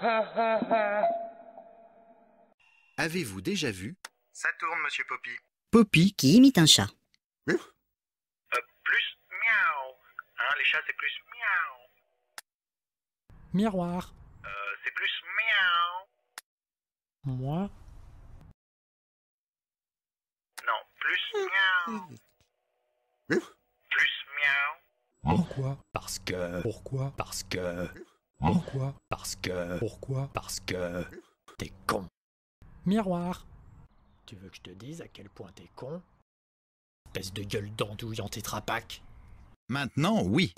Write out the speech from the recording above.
Avez-vous déjà vu Ça tourne, monsieur Poppy. Poppy qui imite un chat. Euh, plus miaou. Hein, les chats, c'est plus miaou. Miroir. Euh, c'est plus miaou. Moi Non, plus miaou. Plus miaou. Pourquoi Parce que. Pourquoi Parce que. Hein Pourquoi Parce que. Pourquoi Parce que. T'es con. Miroir. Tu veux que je te dise à quel point t'es con Espèce de gueule d'andouille en tétrapac. Maintenant, oui.